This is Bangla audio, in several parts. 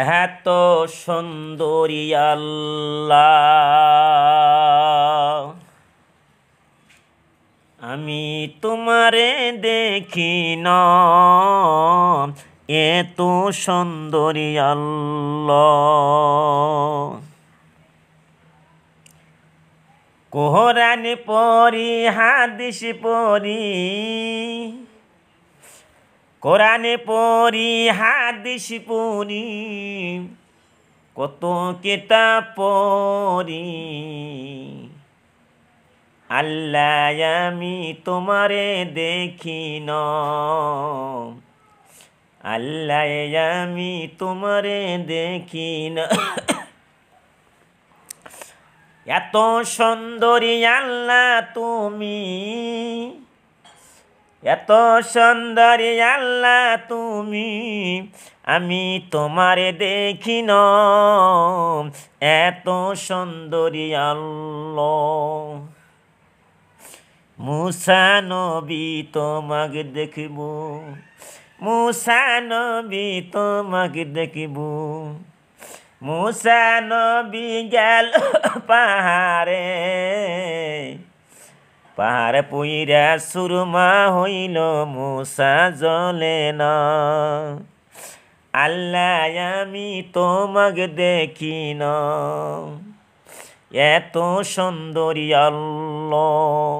এত সুন্দরী আল্লাহ আমি তোমারে দেখি না এত সুন্দরী আল্লাহ কোহরানি পরি হাদিস পরি কোরআনে পড়ি হাদিস পড়ি কত কেতা পড়ি আল্লাহ আমি তোমারে দেখি ন আল্লাহ আমি তোমারে দেখি না এত সুন্দরী আল্লাহ তুমি এত সুন্দরী আল্লাহ তুমি আমি তোমার দেখি ন এত সুন্দরী আল্লাহ মুসা নবী তোমাকে দেখিব মুসা নবী তোমাকে দেখিব মুসা নবী গেল পাহাড়ে পাহার পুইরা সুরমা হইল মুসা জলে ন আল্লাহ আমি তোমাক দেখি ন এত সুন্দরী আল্লাহ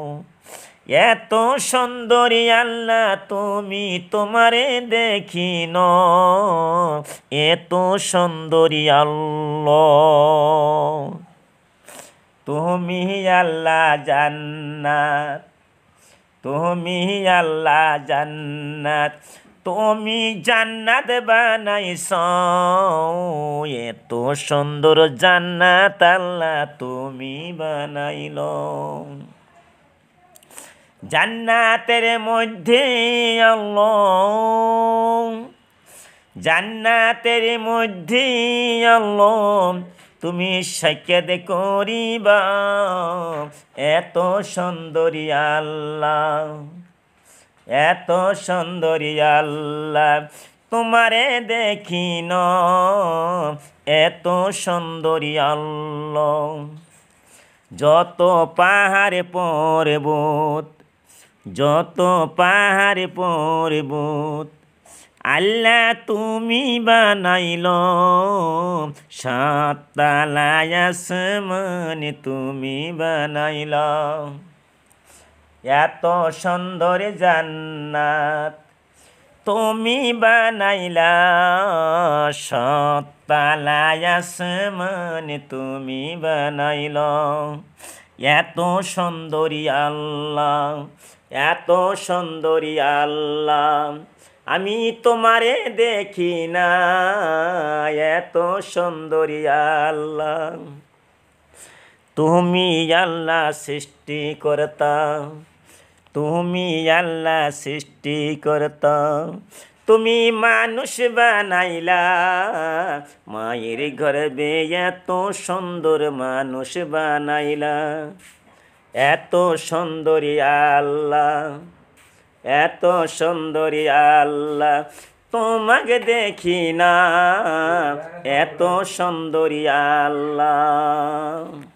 এত সুন্দরী আল্লাহ তুমি তোমারে দেখি ন এত সুন্দরী আল্লাহ তুমি আল্লাহ জান্নাত তুমি আল্লাহ জান্নাত তুমি জান্নাত বানাইছ এত সুন্দর জান্নাত আল্লাহ তুমি বানাইল জান্নাতের মধ্যে আল্লাহ জান্নাতের মধ্যে আল্লাহ তুমি সাইকেদ করিবা এত সুন্দরী আল্লাহ এত সুন্দরী আল্লাহ তোমারে দেখি ন এত সুন্দরী আল্লাহ যত পাহাড়ে পরবত যত পাহাড়ে পরবত আল্লাহ তুমি বানাইল সাততালায় মানে তুমি বানাইল এত সুন্দর জান্নাত তুমি বানাইল সত্তালায় মানে তুমি বানাইল এত সুন্দরী আল্লাহ এত সুন্দরী আল্লাহ আমি তোমারে দেখি না এত সুন্দরী আল্লাহ তুমি আল্লাহ সৃষ্টি করতাম তুমি আল্লাহ সৃষ্টি করত তুমি মানুষ বানাইলা মায়ের গর্বে এত সুন্দর মানুষ বানাইলা এত সুন্দরী আল্লাহ এত সুন্দরী আল্লাহ তোমাকে দেখি না এত সুন্দরী আল্লাহ